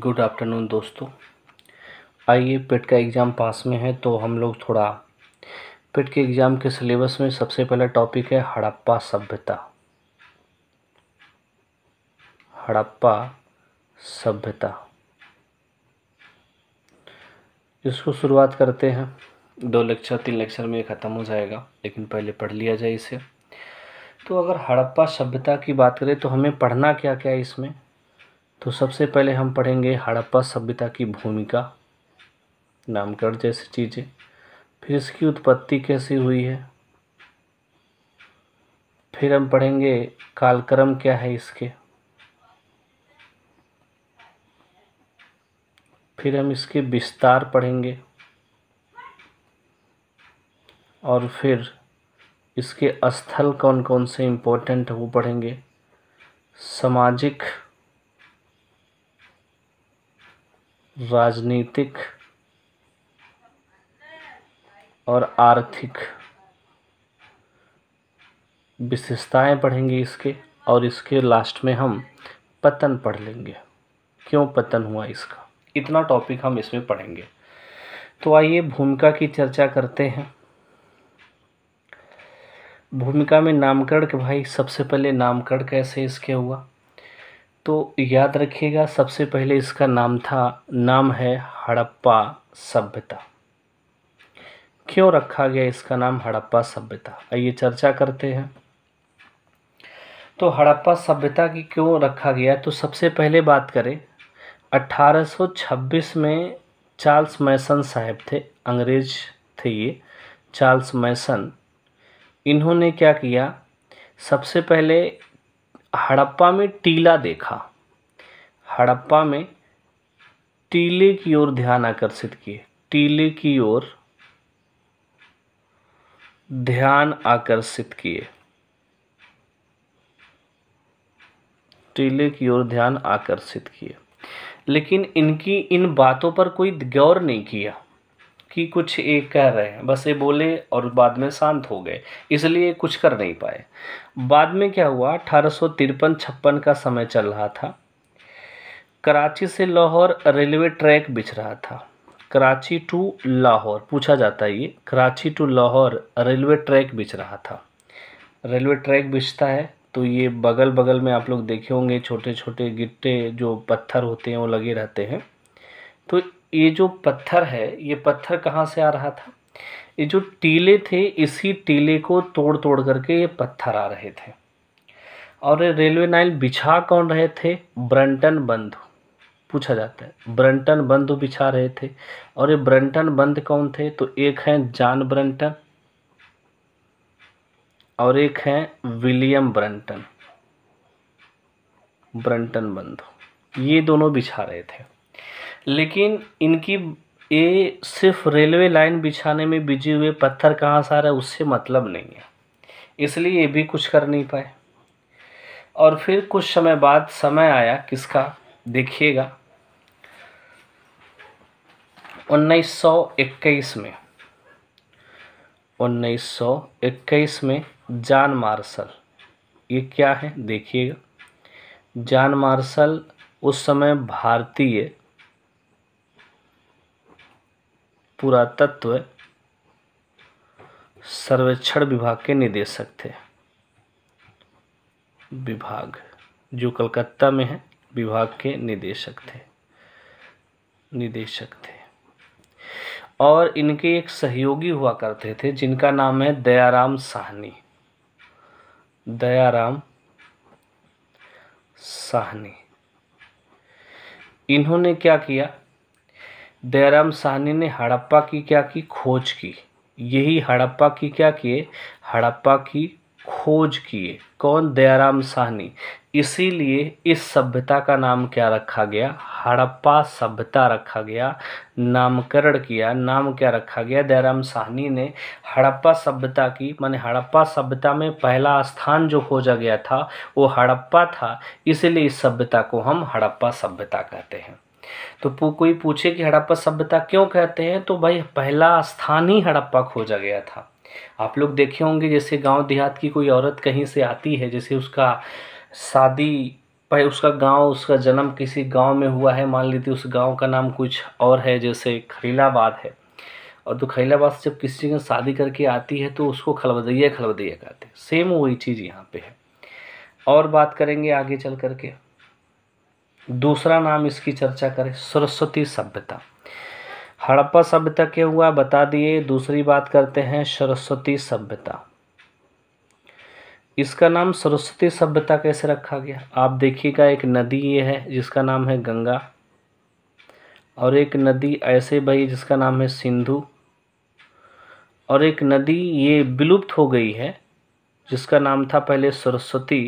good afternoon दोस्तों आइए पेट का एग्ज़ाम पास में है तो हम लोग थोड़ा पेट के एग्ज़ाम के सिलेबस में सबसे पहला टॉपिक है हड़प्पा सभ्यता हड़प्पा सभ्यता इसको शुरुआत करते हैं दो लेक्चर तीन लेक्चर में ख़त्म हो जाएगा लेकिन पहले पढ़ लिया जाए इसे तो अगर हड़प्पा सभ्यता की बात करें तो हमें पढ़ना क्या क्या है इसमें तो सबसे पहले हम पढ़ेंगे हड़प्पा सभ्यता की भूमिका नामकरण जैसी चीज़ें फिर इसकी उत्पत्ति कैसी हुई है फिर हम पढ़ेंगे कालक्रम क्या है इसके फिर हम इसके विस्तार पढ़ेंगे और फिर इसके स्थल कौन कौन से इम्पोर्टेंट वो पढ़ेंगे सामाजिक राजनीतिक और आर्थिक विशेषताएं पढ़ेंगे इसके और इसके लास्ट में हम पतन पढ़ लेंगे क्यों पतन हुआ इसका इतना टॉपिक हम इसमें पढ़ेंगे तो आइए भूमिका की चर्चा करते हैं भूमिका में नामकरण के भाई सबसे पहले नामकरण कैसे इसके हुआ तो याद रखिएगा सबसे पहले इसका नाम था नाम है हड़प्पा सभ्यता क्यों रखा गया इसका नाम हड़प्पा सभ्यता आइए चर्चा करते हैं तो हड़प्पा सभ्यता की क्यों रखा गया तो सबसे पहले बात करें 1826 में चार्ल्स मैसन साहब थे अंग्रेज थे ये चार्ल्स मैसन इन्होंने क्या किया सबसे पहले हड़प्पा में टीला देखा हड़प्पा में टीले की ओर ध्यान आकर्षित किए टीले की ओर ध्यान आकर्षित किए टीले की ओर ध्यान आकर्षित किए लेकिन इनकी इन बातों पर कोई गौर नहीं किया कि कुछ ये कह रहे हैं बस ये बोले और बाद में शांत हो गए इसलिए कुछ कर नहीं पाए बाद में क्या हुआ अठारह सौ तिरपन छप्पन का समय चल रहा था कराची से लाहौर रेलवे ट्रैक बिछ रहा था कराची टू लाहौर पूछा जाता है ये Karachi to Lahore railway track बिछ रहा था रेलवे ट्रैक बिछता है तो ये बगल बगल में आप लोग देखे होंगे छोटे छोटे गिट्टे जो पत्थर होते हैं वो लगे रहते हैं तो ये जो पत्थर है ये पत्थर कहाँ से आ रहा था ये जो टीले थे इसी टीले को तोड़ तोड़ करके ये पत्थर आ रहे थे और ये रेलवे लाइन बिछा कौन रहे थे ब्रंटन बंधु पूछा जाता है ब्रंटन बंधु बिछा रहे थे और ये ब्रंटन बंध कौन थे तो एक हैं जॉन ब्रंटन और एक हैं विलियम ब्रंटन ब्रंटन बंधु ये दोनों बिछा रहे थे लेकिन इनकी ये सिर्फ रेलवे लाइन बिछाने में बिजी हुए पत्थर कहाँ है उससे मतलब नहीं है इसलिए ये भी कुछ कर नहीं पाए और फिर कुछ समय बाद समय आया किसका देखिएगा 1921 में 1921 में जान मार्शल ये क्या है देखिएगा जान मार्शल उस समय भारतीय पुरातत्व सर्वेक्षण विभाग के निदेशक थे विभाग जो कलकत्ता में है विभाग के निदेशक थे निदेशक थे और इनके एक सहयोगी हुआ करते थे जिनका नाम है दयाराम साहनी दयाराम साहनी इन्होंने क्या किया दयाराम साहनी ने हड़प्पा की क्या की खोज की यही हड़प्पा की क्या किए हड़प्पा की खोज किए कौन दयाराम साहनी इसीलिए इस सभ्यता का नाम क्या रखा गया हड़प्पा सभ्यता रखा गया नामकरण किया नाम क्या रखा गया दयाराम साहनी ने हड़प्पा सभ्यता की माने हड़प्पा सभ्यता में पहला स्थान जो खोजा गया था वो हड़प्पा था इसलिए इस सभ्यता को हम हड़प्पा सभ्यता कहते हैं तो कोई पूछे कि हड़प्पा सभ्यता क्यों कहते हैं तो भाई पहला स्थान ही हड़प्पा खोजा गया था आप लोग देखे होंगे जैसे गांव देहात की कोई औरत कहीं से आती है जैसे उसका शादी भाई उसका गांव उसका जन्म किसी गांव में हुआ है मान लीजिए उस गांव का नाम कुछ और है जैसे खलीलाबाद है और तो खरीलाबाद से जब किसी ने शादी करके आती है तो उसको खलबदैया खलबदैया कहते हैं सेम वही चीज़ यहाँ पे है और बात करेंगे आगे चल करके दूसरा नाम इसकी चर्चा करें सरस्वती सभ्यता हड़प्पा सभ्यता क्या हुआ बता दिए दूसरी बात करते हैं सरस्वती सभ्यता इसका नाम सरस्वती सभ्यता कैसे रखा गया आप देखिएगा एक नदी ये है जिसका नाम है गंगा और एक नदी ऐसे भाई जिसका नाम है सिंधु और एक नदी ये विलुप्त हो गई है जिसका नाम था पहले सरस्वती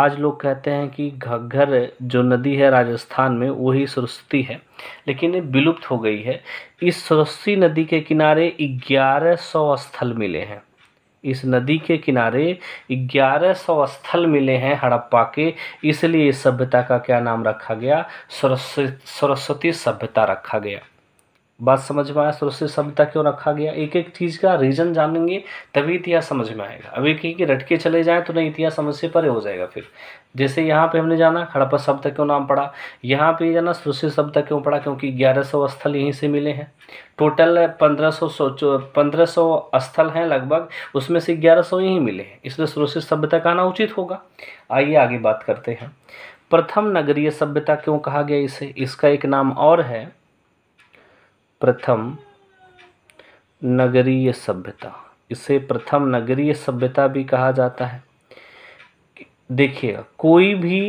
आज लोग कहते हैं कि घग्घर जो नदी है राजस्थान में वही सरस्वती है लेकिन ये विलुप्त हो गई है इस सरस्वती नदी के किनारे ग्यारह सौ स्थल मिले हैं इस नदी के किनारे ग्यारह सौ स्थल मिले हैं हड़प्पा के इसलिए इस सभ्यता का क्या नाम रखा गया सरस्वती सभ्यता रखा गया बात समझ में आया तो सुरक्षित सभ्यता क्यों रखा गया एक एक चीज़ का रीज़न जानेंगे तभी इतिहास समझ में आएगा अब एक ही कि रटके चले जाएँ तो नहीं इतिहास समझ से परे हो जाएगा फिर जैसे यहाँ पे हमने जाना हड़प्पा शब्द क्यों नाम पड़ा यहाँ पे जाना सुरक्षित सभ्यता क्यों पड़ा क्योंकि ग्यारह सौ स्थल यहीं से मिले हैं टोटल पंद्रह सौ पंद्रह सौ स्थल हैं लगभग उसमें से ग्यारह सौ यहीं मिले हैं इसलिए सुरक्षित सभ्यता का आना उचित होगा आइए आगे बात करते हैं प्रथम नगरीय सभ्यता क्यों कहा गया इसे इसका एक नाम और है प्रथम नगरीय सभ्यता इसे प्रथम नगरीय सभ्यता भी कहा जाता है देखिए कोई भी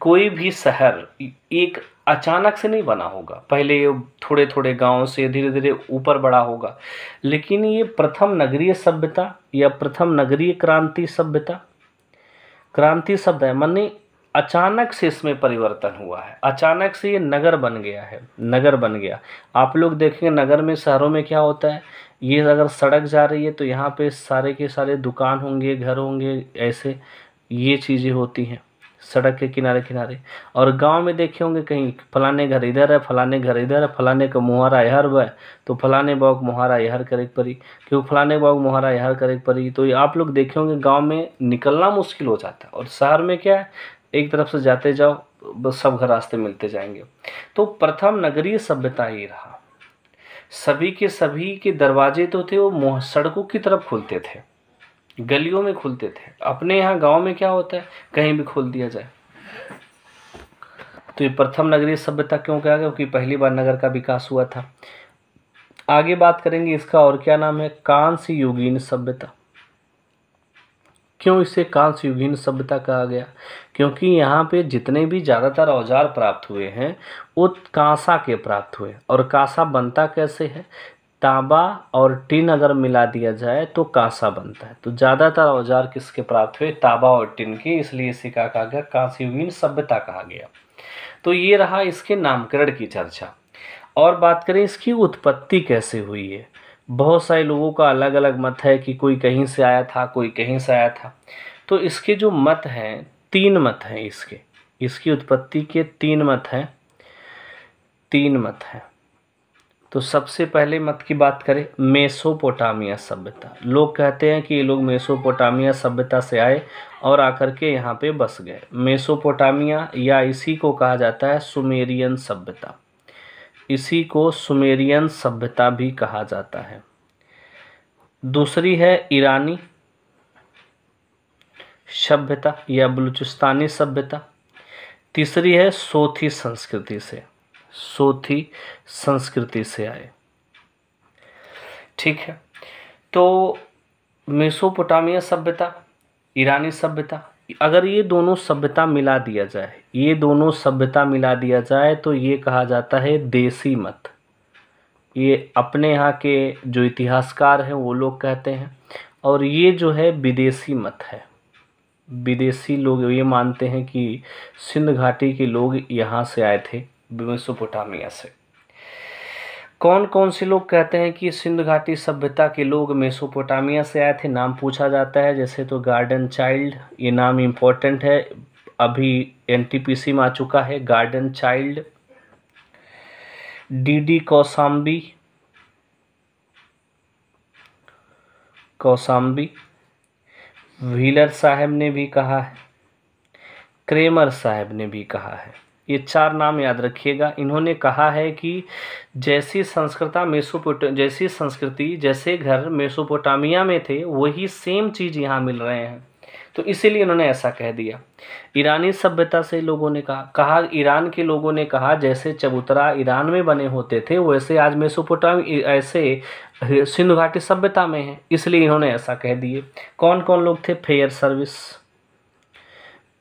कोई भी शहर एक अचानक से नहीं बना होगा पहले थोड़े थोड़े गांव से धीरे धीरे ऊपर बढ़ा होगा लेकिन ये प्रथम नगरीय सभ्यता या प्रथम नगरीय क्रांति सभ्यता क्रांति शब्द है मानी अचानक से इसमें परिवर्तन हुआ है अचानक से ये नगर बन गया है नगर बन गया आप लोग देखेंगे नगर में शहरों में क्या होता है ये अगर सड़क जा रही है तो यहाँ पे सारे के सारे दुकान होंगे घर होंगे ऐसे ये चीज़ें होती हैं सड़क के किनारे किनारे और गांव में देखे होंगे कहीं फलाने घर इधर है फलाने घर इधर है फलाने का मुहारा यहर हुआ है तो फलाने बाग मुहारा यहर करे परी क्यों फलाने बाग मुहारा यहर करे परी तो ये आप लोग देखे होंगे गांव में निकलना मुश्किल हो जाता है और शहर में क्या है एक तरफ से जाते जाओ सब घर रास्ते मिलते जाएंगे तो प्रथम नगरीय सभ्यता ही रहा सभी के सभी के दरवाजे तो थे वो सड़कों की तरफ खुलते थे गलियों में खुलते थे अपने यहाँ गांव में क्या होता है कहीं भी खोल दिया जाए तो ये प्रथम नगरीय सभ्यता क्यों कहा गया क्योंकि पहली बार नगर का विकास हुआ था आगे बात करेंगे इसका और क्या नाम है कांस्य योगीन सभ्यता क्यों इसे कांस्य युगीन सभ्यता कहा गया क्योंकि यहाँ पे जितने भी ज़्यादातर औजार प्राप्त हुए हैं वो कांसा के प्राप्त हुए और कांसा बनता कैसे है तांबा और टिन अगर मिला दिया जाए तो कांसा बनता है तो ज़्यादातर औजार किसके प्राप्त हुए तांबा और टिन के इसलिए इसे क्या कहा गया कांस्य युगीन सभ्यता कहा गया तो ये रहा इसके नामकरण की चर्चा और बात करें इसकी उत्पत्ति कैसे हुई है बहुत सारे लोगों का अलग अलग मत है कि कोई कहीं से आया था कोई कहीं से आया था तो इसके जो मत हैं तीन मत हैं इसके इसकी उत्पत्ति के तीन मत हैं तीन मत हैं तो सबसे पहले मत की बात करें मेसोपोटामिया सभ्यता लोग कहते हैं कि ये लोग मेसोपोटामिया सभ्यता से आए और आकर के यहाँ पे बस गए मेसोपोटामिया या इसी को कहा जाता है सुमेरियन सभ्यता इसी को सुमेरियन सभ्यता भी कहा जाता है दूसरी है ईरानी सभ्यता या बलूचिस्तानी सभ्यता तीसरी है सोथी संस्कृति से सोथी संस्कृति से आए ठीक है तो मेसोपोटामिया सभ्यता ईरानी सभ्यता अगर ये दोनों सभ्यता मिला दिया जाए ये दोनों सभ्यता मिला दिया जाए तो ये कहा जाता है देसी मत ये अपने यहाँ के जो इतिहासकार हैं वो लोग कहते हैं और ये जो है विदेशी मत है विदेशी लोग ये मानते हैं कि सिंध घाटी के लोग यहाँ से आए थे मेसोपोटामिया से कौन कौन से लोग कहते हैं कि सिंधु घाटी सभ्यता के लोग मेसोपोटामिया से आए थे नाम पूछा जाता है जैसे तो गार्डन चाइल्ड ये नाम इम्पोर्टेंट है अभी एनटीपीसी में आ चुका है garden child DD Kaushambi Kaushambi Wheeler साहब ने भी कहा है क्रेमर साहब ने भी कहा है ये चार नाम याद रखिएगा इन्होंने कहा है कि जैसी संस्कृता मेसोपोट जैसी संस्कृति जैसे घर मेसोपोटामिया में थे वही सेम चीज़ यहाँ मिल रहे हैं तो इसीलिए इन्होंने ऐसा कह दिया ईरानी सभ्यता से लोगों ने कहा कहा ईरान के लोगों ने कहा जैसे चबूतरा ईरान में बने होते थे वैसे आज मेसोपोटाम ऐसे सिंधु घाटी सभ्यता में है इसलिए इन्होंने ऐसा कह दिए कौन कौन लोग थे फेयर सर्विस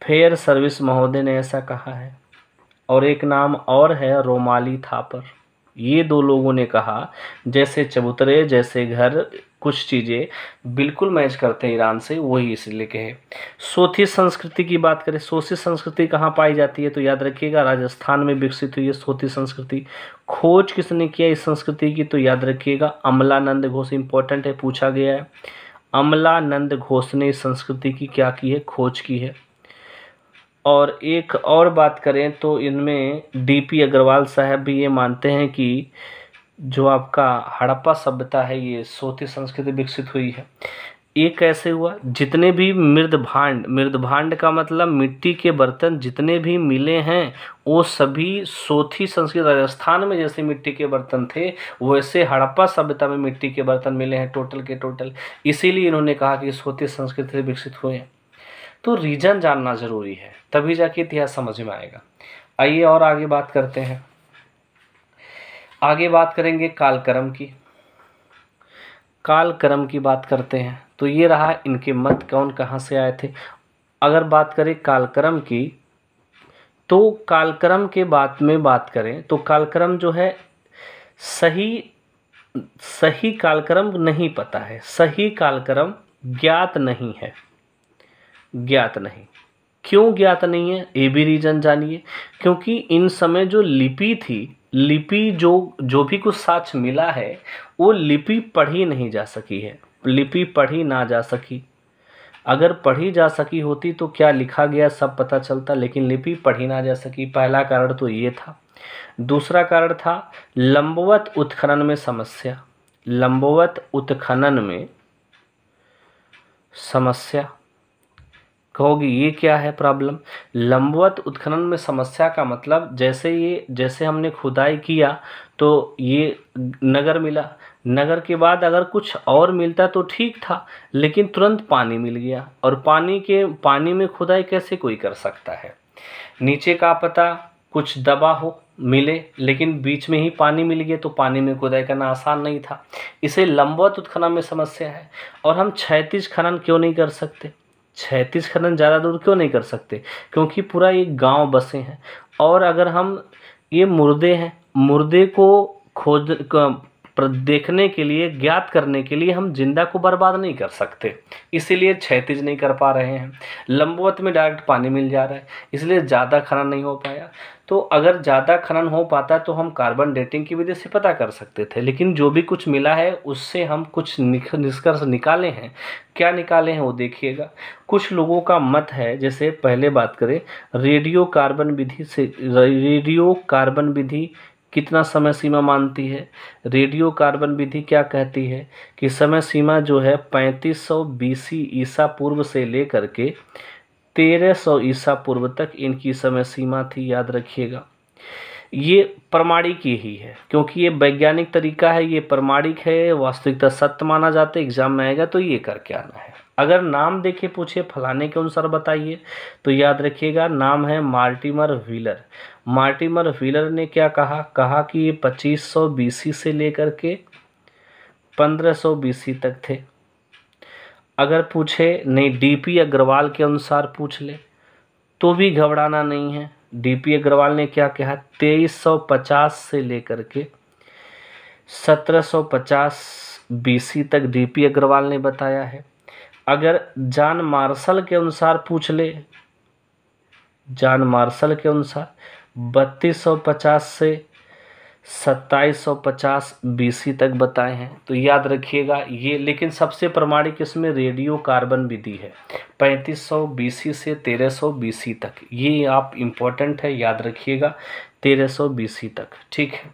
फेयर सर्विस महोदय ने ऐसा कहा है और एक नाम और है रोमाली थापर ये दो लोगों ने कहा जैसे चबूतरे जैसे घर कुछ चीज़ें बिल्कुल मैच करते हैं ईरान से वही इसलिए कहे सोथी संस्कृति की बात करें सोथी संस्कृति कहाँ पाई जाती है तो याद रखिएगा राजस्थान में विकसित हुई है सोथी संस्कृति खोज किसने किया इस संस्कृति की तो याद रखिएगा अमलानंद घोष इंपॉर्टेंट है पूछा गया है अमलानंद घोष ने इस संस्कृति की क्या की है खोज की है और एक और बात करें तो इनमें डी पी अग्रवाल साहब भी ये मानते हैं कि जो आपका हड़प्पा सभ्यता है ये सोती संस्कृति विकसित हुई है ये कैसे हुआ जितने भी मृद भांड मृद भांड का मतलब मिट्टी के बर्तन जितने भी मिले हैं वो सभी सोथी संस्कृत राजस्थान में जैसे मिट्टी के बर्तन थे वैसे हड़प्पा सभ्यता में मिट्टी के बर्तन मिले हैं टोटल के टोटल इसीलिए इन्होंने कहा कि सोथी संस्कृति विकसित हुए हैं तो रीजन जानना ज़रूरी है तभी जाके इतिहास समझ में आएगा आइए और आगे बात करते हैं आगे बात करेंगे कालक्रम की कालक्रम की बात करते हैं तो ये रहा इनके मत कौन कहाँ से आए थे अगर बात करें कालक्रम की तो कालक्रम के बात में बात करें तो कालक्रम जो है सही सही कालक्रम नहीं पता है सही कालक्रम ज्ञात नहीं है ज्ञात नहीं क्यों ज्ञात नहीं है ये भी रीज़न जानिए क्योंकि इन समय जो लिपि थी लिपि जो जो भी कुछ साक्ष मिला है वो लिपि पढ़ी नहीं जा सकी है लिपि पढ़ी ना जा सकी अगर पढ़ी जा सकी होती तो क्या लिखा गया सब पता चलता लेकिन लिपि पढ़ी ना जा सकी पहला कारण तो ये था दूसरा कारण था लंबवत उत्खनन में समस्या लंबवत उत्खनन में समस्या कहोगे ये क्या है प्रॉब्लम लंबवत उत्खनन में समस्या का मतलब जैसे ये जैसे हमने खुदाई किया तो ये नगर मिला नगर के बाद अगर कुछ और मिलता तो ठीक था लेकिन तुरंत पानी मिल गया और पानी के पानी में खुदाई कैसे कोई कर सकता है नीचे का पता कुछ दबा हो मिले लेकिन बीच में ही पानी मिल गया तो पानी में खुदाई करना आसान नहीं था इसे लंबवत उत्खनन में समस्या है और हम क्षैतिज खनन क्यों नहीं कर सकते क्षैतिज खनन ज़्यादा दूर क्यों नहीं कर सकते क्योंकि पूरा ये गांव बसे हैं और अगर हम ये मुर्दे हैं मुर्दे को खोद पर देखने के लिए ज्ञात करने के लिए हम जिंदा को बर्बाद नहीं कर सकते इसीलिए क्षैतिज नहीं कर पा रहे हैं लंबवत में डायरेक्ट पानी मिल जा रहा है इसलिए ज़्यादा खनन नहीं हो पाया तो अगर ज़्यादा खनन हो पाता तो हम कार्बन डेटिंग की वजह से पता कर सकते थे लेकिन जो भी कुछ मिला है उससे हम कुछ निष्कर्ष निकाले हैं क्या निकाले हैं वो देखिएगा कुछ लोगों का मत है जैसे पहले बात करें रेडियो कार्बन विधि से रेडियो कार्बन विधि कितना समय सीमा मानती है रेडियो कार्बन विधि क्या कहती है कि समय सीमा जो है 3500 सौ बीसी ईसा पूर्व से लेकर के 1300 ईसा पूर्व तक इनकी समय सीमा थी याद रखिएगा ये प्रमाणिक यही है क्योंकि ये वैज्ञानिक तरीका है ये प्रमाणिक है वास्तविकता सत्य माना जाता है एग्जाम में आएगा तो ये करके आना है अगर नाम देखे पूछे फलाने के अनुसार बताइए तो याद रखिएगा नाम है मार्टिमर व्हीलर मार्टिमर व्हीलर ने क्या कहा कहा कि ये पच्चीस सौ से लेकर के पंद्रह सौ तक थे अगर पूछे नहीं डीपी अग्रवाल के अनुसार पूछ ले तो भी घबराना नहीं है डीपी अग्रवाल ने क्या कहा 2350 से लेकर के 1750 बीसी तक डीपी अग्रवाल ने बताया है अगर जान मार्शल के अनुसार पूछ ले जान मार्शल के अनुसार 3250 से सत्ताईस सौ पचास बीसी तक बताए हैं तो याद रखिएगा ये लेकिन सबसे प्रमाणिक इसमें रेडियो कार्बन विधि है पैंतीस सौ से तेरह सौ तक ये आप इम्पोर्टेंट है याद रखिएगा तेरह सौ तक ठीक है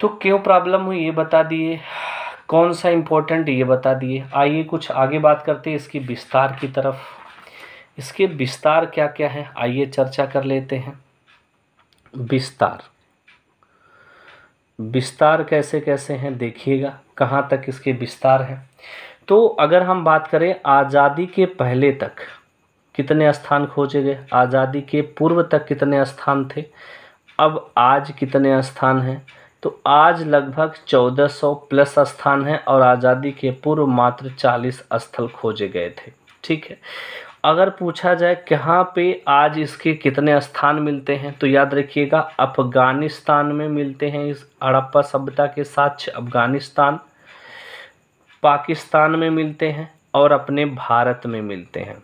तो क्यों प्रॉब्लम हुई ये बता दिए कौन सा इम्पोर्टेंट ये बता दिए आइए कुछ आगे बात करते हैं इसकी विस्तार की तरफ इसके विस्तार क्या क्या है आइए चर्चा कर लेते हैं विस्तार विस्तार कैसे कैसे हैं देखिएगा कहाँ तक इसके विस्तार हैं तो अगर हम बात करें आज़ादी के पहले तक कितने स्थान खोजे गए आज़ादी के पूर्व तक कितने स्थान थे अब आज कितने स्थान हैं तो आज लगभग 1400 प्लस स्थान हैं और आज़ादी के पूर्व मात्र 40 स्थल खोजे गए थे ठीक है अगर पूछा जाए कहाँ पे आज इसके कितने स्थान मिलते हैं तो याद रखिएगा अफ़गानिस्तान में मिलते हैं इस हड़प्पा सभ्यता के साक्ष अफ़गानिस्तान पाकिस्तान में मिलते हैं और अपने भारत में मिलते हैं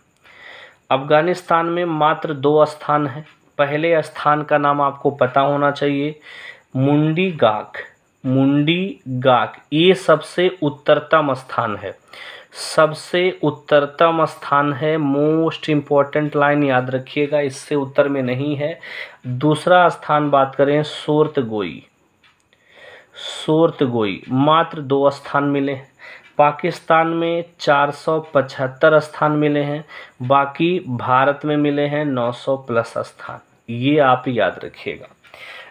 अफ़गानिस्तान में मात्र दो स्थान हैं पहले स्थान का नाम आपको पता होना चाहिए मुंडी गाक मुंडी गाक ये सबसे उत्तरतम स्थान है सबसे उत्तरतम स्थान है मोस्ट इम्पॉर्टेंट लाइन याद रखिएगा इससे उत्तर में नहीं है दूसरा स्थान बात करें सोर्त गोई सोर्त गोई मात्र दो स्थान मिले पाकिस्तान में 475 स्थान मिले हैं बाकी भारत में मिले हैं 900 प्लस स्थान ये आप याद रखिएगा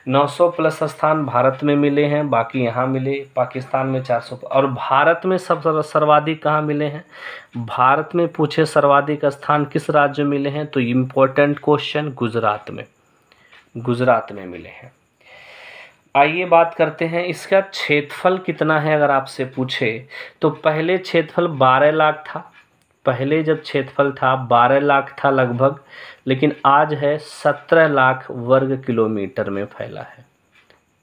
900 प्लस स्थान भारत में मिले हैं बाकी यहाँ मिले पाकिस्तान में 400 और भारत में सब सर्वाधिक कहाँ मिले हैं भारत में पूछे सर्वाधिक स्थान किस राज्य में मिले हैं तो इम्पोर्टेंट क्वेश्चन गुजरात में गुजरात में मिले हैं आइए बात करते हैं इसका क्षेत्रफल कितना है अगर आपसे पूछे तो पहले क्षेत्रफल बारह लाख था पहले जब क्षेत्रफल था बारह लाख था लगभग लेकिन आज है सत्रह लाख वर्ग किलोमीटर में फैला है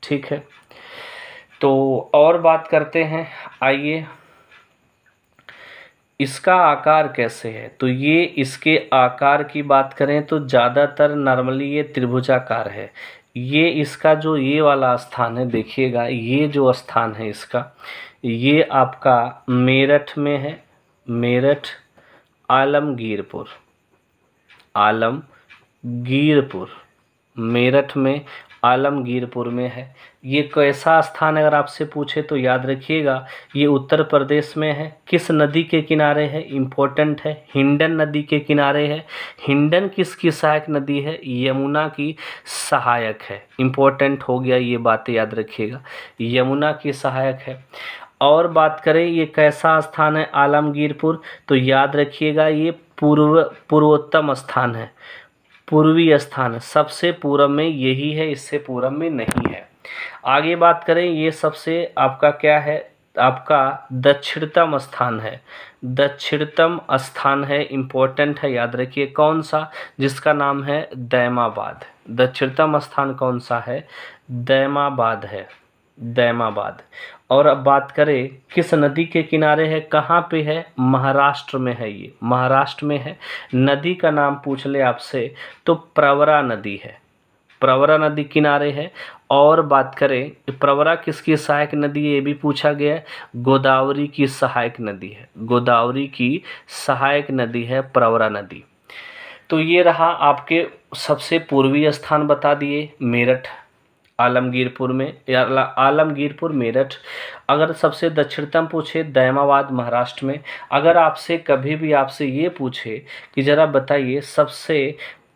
ठीक है तो और बात करते हैं आइए इसका आकार कैसे है तो ये इसके आकार की बात करें तो ज़्यादातर नॉर्मली ये त्रिभुजाकार है ये इसका जो ये वाला स्थान है देखिएगा ये जो स्थान है इसका ये आपका मेरठ में है मेरठ आलमगीरपुर आलमगीरपुर मेरठ में आलमगीरपुर में है ये कैसा स्थान अगर आपसे पूछे तो याद रखिएगा ये उत्तर प्रदेश में है किस नदी के किनारे है इम्पोर्टेंट है हिंडन नदी के किनारे है हिंडन किसकी सहायक नदी है यमुना की सहायक है इम्पोर्टेंट हो गया ये बातें याद रखिएगा यमुना की सहायक है और बात करें ये कैसा स्थान है आलमगीरपुर तो याद रखिएगा ये पूर्व पूर्वोत्तम स्थान है पूर्वी स्थान सबसे पूर्व में यही है इससे पूर्व में नहीं है आगे बात करें ये सबसे आपका क्या है आपका दक्षिणतम स्थान है दक्षिणतम स्थान है इम्पोर्टेंट है याद रखिए कौन सा जिसका नाम है दैमाबाद दक्षिणतम स्थान कौन सा है दैमाबाद है दैमाबाद और अब बात करें किस नदी के किनारे है कहाँ पे है महाराष्ट्र में है ये महाराष्ट्र में है नदी का नाम पूछ ले आपसे तो प्रवरा नदी है प्रवरा नदी किनारे है और बात करें प्रवरा किसकी सहायक नदी है ये भी पूछा गया है गोदावरी की सहायक नदी है गोदावरी की सहायक नदी है प्रवरा नदी तो ये रहा आपके सबसे पूर्वी स्थान बता दिए मेरठ आलमगीरपुर में या आलमगीरपुर मेरठ अगर सबसे दक्षिणतम पूछे दैमाबाद महाराष्ट्र में अगर आपसे कभी भी आपसे ये पूछे कि ज़रा बताइए सबसे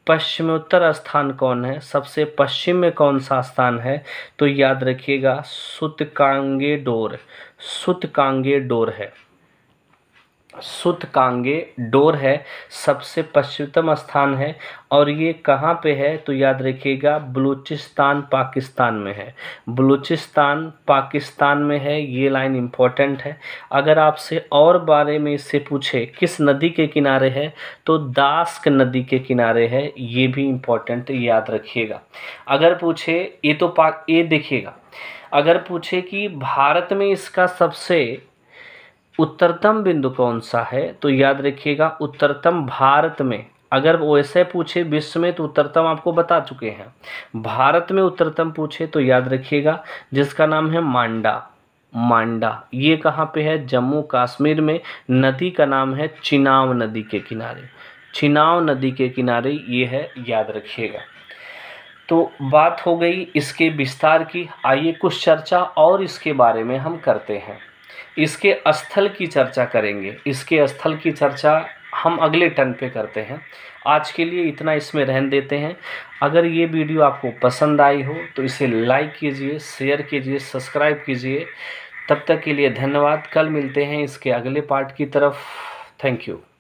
पश्चिमोत्तर स्थान कौन है सबसे पश्चिम में कौन सा स्थान है तो याद रखिएगा सुतकांगे डोर सुतकांगे डोर है सुत कांगे डोर है सबसे पश्चिमतम स्थान है और ये कहाँ पे है तो याद रखिएगा बलूचिस्तान पाकिस्तान में है बलूचिस्तान पाकिस्तान में है ये लाइन इम्पॉर्टेंट है अगर आपसे और बारे में इससे पूछे किस नदी के किनारे है तो दास्क नदी के किनारे है ये भी इम्पॉर्टेंट याद रखिएगा अगर पूछे ये तो पाक ये देखिएगा अगर पूछे कि भारत में इसका सबसे उत्तरतम बिंदु कौन सा है तो याद रखिएगा उत्तरतम भारत में अगर वो ऐसे पूछे विश्व में तो उत्तरतम आपको बता चुके हैं भारत में उत्तरतम पूछे तो याद रखिएगा जिसका नाम है मांडा मांडा ये कहाँ पे है जम्मू कश्मीर में नदी का नाम है चिनाव नदी के किनारे चिनाव नदी के किनारे ये है याद रखिएगा तो बात हो गई इसके विस्तार की आइए कुछ चर्चा और इसके बारे में हम करते हैं इसके स्थल की चर्चा करेंगे इसके स्थल की चर्चा हम अगले टर्न पे करते हैं आज के लिए इतना इसमें रहन देते हैं अगर ये वीडियो आपको पसंद आई हो तो इसे लाइक कीजिए शेयर कीजिए सब्सक्राइब कीजिए तब तक के लिए धन्यवाद कल मिलते हैं इसके अगले पार्ट की तरफ थैंक यू